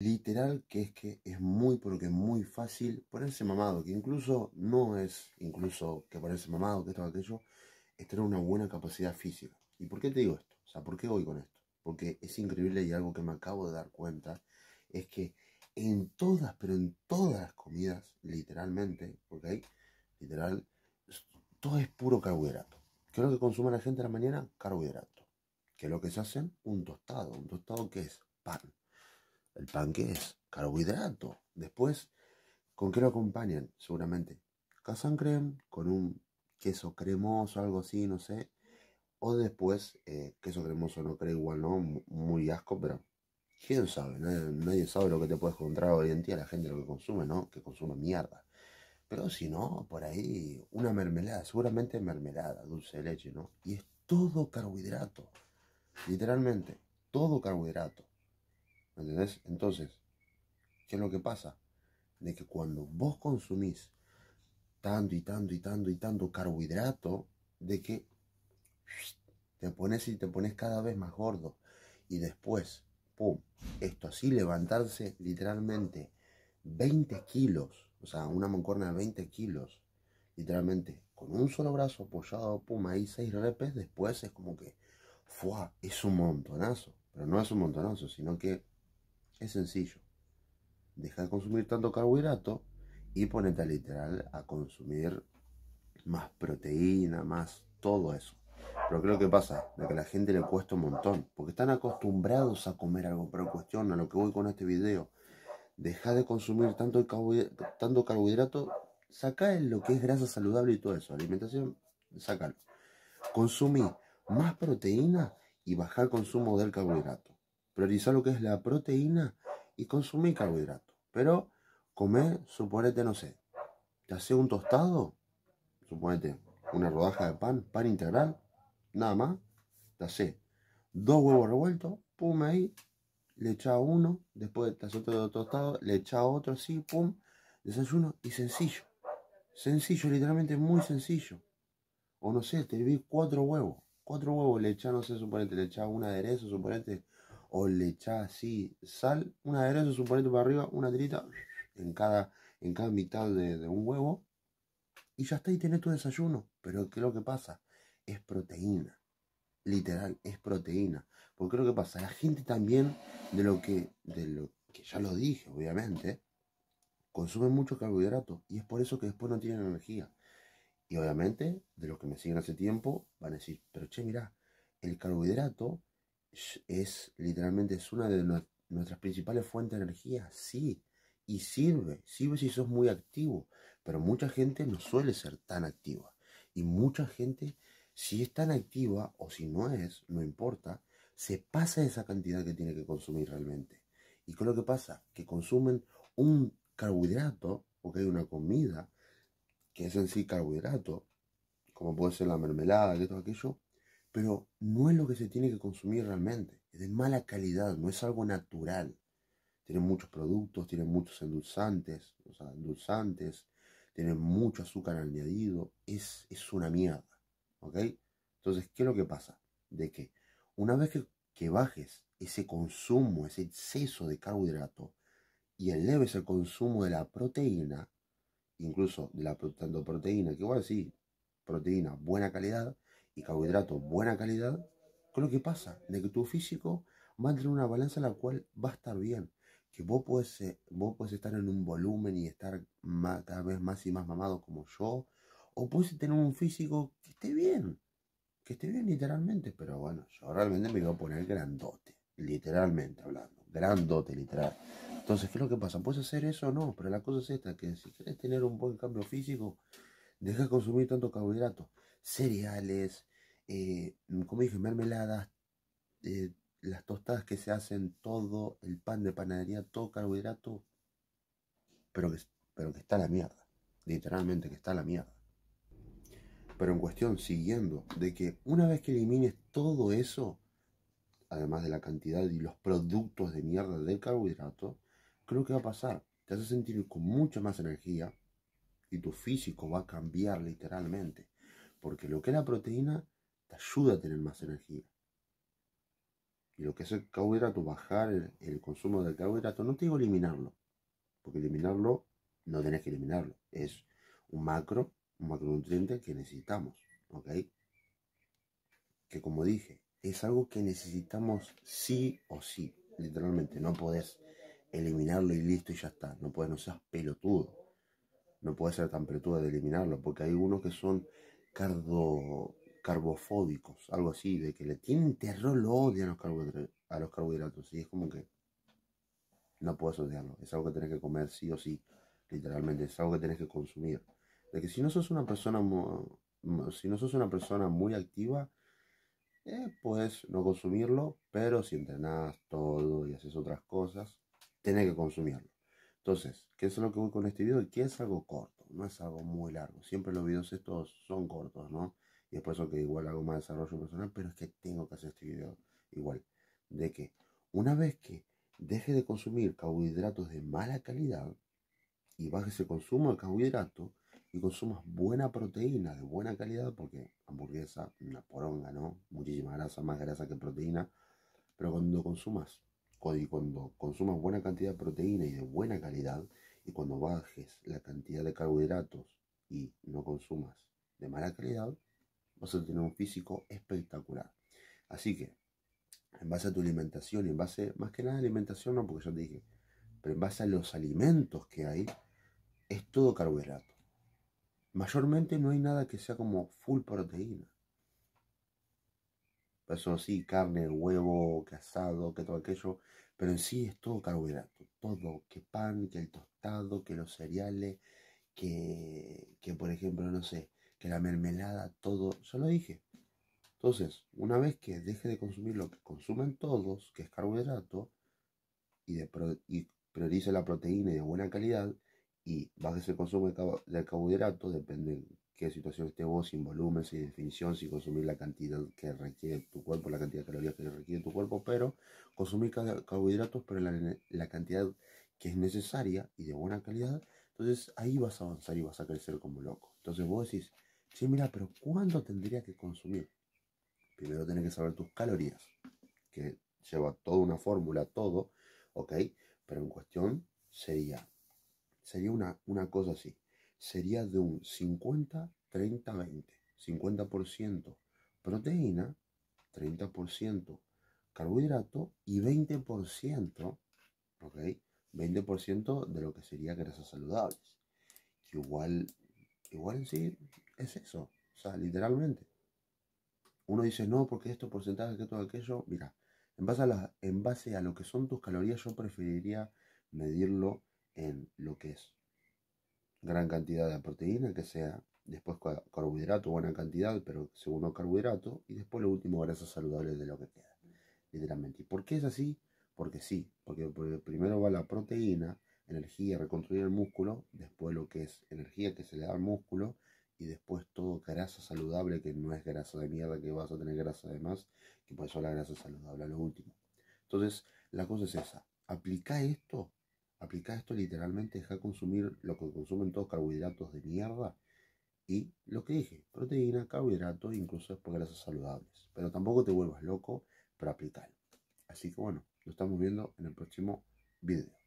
Literal que es que es muy, porque que muy fácil ponerse mamado, que incluso no es, incluso que ponerse mamado, que esto, aquello, es tener una buena capacidad física. ¿Y por qué te digo esto? O sea, ¿por qué voy con esto? Porque es increíble y algo que me acabo de dar cuenta es que en todas, pero en todas las comidas, literalmente, ¿ok? Literal, todo es puro carbohidrato. ¿Qué es lo que consume la gente a la mañana? Carbohidrato. ¿Qué es lo que se hacen? Un tostado. ¿Un tostado que es? Pan. El pan que es carbohidrato. Después, ¿con qué lo acompañan? Seguramente casan creme con un queso cremoso, algo así, no sé. O después, eh, queso cremoso no creo igual, ¿no? muy asco, pero quién sabe, nadie, sabe lo que te puedes encontrar hoy en día, la gente lo que consume, ¿no? Que consume mierda. Pero si no, por ahí una mermelada, seguramente mermelada, dulce de leche, ¿no? Y es todo carbohidrato, literalmente, todo carbohidrato entendés? Entonces, ¿qué es lo que pasa? De que cuando vos consumís tanto y tanto y tanto y tanto carbohidrato, de que te pones y te pones cada vez más gordo. Y después, pum, esto así, levantarse literalmente 20 kilos, o sea, una moncorna de 20 kilos, literalmente con un solo brazo apoyado, pum, ahí 6 repes, después es como que, ¡fua! Es un montonazo, pero no es un montonazo, sino que es sencillo. Deja de consumir tanto carbohidrato y ponete literal a consumir más proteína, más todo eso. Pero creo que pasa, de que a la gente le cuesta un montón, porque están acostumbrados a comer algo, pero cuestión a lo que voy con este video. Deja de consumir tanto, tanto carbohidrato, saca lo que es grasa saludable y todo eso, alimentación, sácalo. Consumí más proteína y bajar el consumo del carbohidrato priorizar lo que es la proteína y consumir carbohidratos. Pero comer, suponete, no sé, te hace un tostado, suponete, una rodaja de pan, pan integral, nada más, te hace dos huevos revueltos, pum, ahí, le echa uno, después te hace otro tostado, le echa otro así, pum, desayuno y sencillo. Sencillo, literalmente muy sencillo. O no sé, te vi cuatro huevos. Cuatro huevos le echa, no sé, suponete, le echa una aderezo, suponete, o le echas así sal, un palito suponete para arriba, una tirita en cada, en cada mitad de, un huevo y ya está y tenés tu desayuno. Pero ¿qué es lo que pasa? Es proteína. Literal, es proteína. Porque lo que pasa, la gente también, de lo que, de lo que ya lo dije, obviamente, consume mucho carbohidrato y es por eso que después no tienen energía. Y obviamente, de los que me siguen hace tiempo, van a decir, pero che, mirá, el carbohidrato es literalmente es una de nuestras principales fuentes de energía, sí, y sirve, sirve si sos muy activo, pero mucha gente no suele ser tan activa y mucha gente si es tan activa o si no es, no importa, se pasa esa cantidad que tiene que consumir realmente. ¿Y qué lo que pasa? Que consumen un carbohidrato, porque hay una comida que es en sí carbohidrato, como puede ser la mermelada, que todo aquello, pero no es lo que se tiene que consumir realmente. Es de mala calidad, no es algo natural. Tienen muchos productos, tienen muchos endulzantes, o sea, endulzantes, tienen mucho azúcar añadido. Es, es una mierda, ¿ok? Entonces, ¿qué es lo que pasa? De que una vez que, bajes ese consumo, ese exceso de carbohidrato y eleves el consumo de la proteína, incluso de la proteína, que igual sí, proteína buena calidad, y carbohidratos buena calidad, con lo que pasa de que tu físico va a tener una balanza la cual va a estar bien. Que vos puedes, eh, vos puedes estar en un volumen y estar cada vez más y más mamado como yo, o puedes tener un físico que esté bien, que esté bien literalmente, pero bueno, yo realmente me iba a poner grandote, literalmente hablando, grandote, literal. Entonces, ¿qué es lo que pasa? Puedes hacer eso o no, pero la cosa es esta, que si quieres tener un buen cambio físico, deja consumir tanto carbohidratos, cereales, eh, mm, como dije, mermeladas, eh, las tostadas que se hacen, todo el pan de panadería, todo carbohidrato, pero que, pero que está la mierda, literalmente que está la mierda. Pero en cuestión, siguiendo, de que una vez que elimines todo eso, además de la cantidad y los productos de mierda del carbohidrato, creo que va a pasar. Te vas a sentir con mucha más energía y tu físico va a cambiar literalmente. Porque lo que es la proteína te ayuda a tener más energía. Y lo que es el carbohidrato, bajar el, consumo del carbohidrato, no te digo eliminarlo, porque eliminarlo no tenés que eliminarlo. Es un macro, un macronutriente que necesitamos, ¿ok? Que como dije, es algo que necesitamos sí o sí, literalmente. No podés eliminarlo y listo y ya está. No puedes no seas pelotudo. No puedes ser tan pelotudo de eliminarlo, porque hay unos que son cardo, carbofóbicos, algo así, de que le tienen terror, lo odian a los carbohidratos. Y es como que no puedes odiarlo. Es algo que tenés que comer sí o sí, literalmente. Es algo que tenés que consumir. De que si no sos una persona, si no sos una persona muy activa, eh, puedes no consumirlo, pero si entrenás todo y haces otras cosas, tenés que consumirlo. Entonces, ¿qué es lo que voy con este video? Que es algo corto, no es algo muy largo. Siempre los videos estos son cortos, ¿no? Y por eso que igual hago más desarrollo personal, pero es que tengo que hacer este video igual. De que una vez que deje de consumir carbohidratos de mala calidad y bajes el consumo de carbohidratos y consumas buena proteína de buena calidad, porque hamburguesa, una poronga, ¿no? Muchísima grasa, más grasa que proteína. Pero cuando consumas, cuando consumas buena cantidad de proteína y de buena calidad, y cuando bajes la cantidad de carbohidratos y no consumas de mala calidad, vas a un físico espectacular. Así que, en base a tu alimentación, y en base, más que nada alimentación, no porque yo te dije, pero en base a los alimentos que hay, es todo carbohidrato. Mayormente no hay nada que sea como full proteína. eso sí, carne, huevo, asado, que todo aquello, pero en sí es todo carbohidrato. Todo, que pan, que el tostado, que los cereales, que por ejemplo, no sé, que la mermelada, todo, ya lo dije. Entonces, una vez que deje de consumir lo que consumen todos, que es carbohidrato, y, de y priorice la proteína de buena calidad, y baje ese consumo de carbohidrato, depende de qué situación esté vos, sin volumen, sin definición, sin consumir la cantidad que requiere tu cuerpo, la cantidad de calorías que requiere tu cuerpo, pero consumir carbohidratos, pero la, la cantidad que es necesaria y de buena calidad, entonces ahí vas a avanzar y vas a crecer como loco. Entonces vos decís, Sí, mira, pero ¿cuánto tendría que consumir? Primero tienes que saber tus calorías, que lleva toda una fórmula, todo, ¿ok? Pero en cuestión sería, sería una, una cosa así, sería de un 50, 30, 20, 50% proteína, 30% carbohidrato y 20%, ¿ok? 20% de lo que sería grasas saludables. igual, igual sí es eso, o sea, literalmente. Uno dice, no, porque esto porcentaje que todo aquello, mira, en base, a en base a lo que son tus calorías, yo preferiría medirlo en lo que es gran cantidad de proteína, que sea después carbohidrato, buena cantidad, pero segundo carbohidrato, y después lo último, grasas saludables de lo que queda, literalmente. ¿Y por qué es así? Porque sí, porque primero va la proteína, energía, reconstruir el músculo, después lo que es energía que se le da al músculo, y después todo grasa saludable, que no es grasa de mierda, que vas a tener grasa de más, que eso la grasa saludable a lo último. Entonces, la cosa es esa. Aplica esto, aplica esto literalmente, deja consumir lo que consumen todos carbohidratos de mierda y lo que dije, proteína, carbohidratos, incluso después grasas saludables. Pero tampoco te vuelvas loco para aplicarlo. Así que bueno, lo estamos viendo en el próximo video.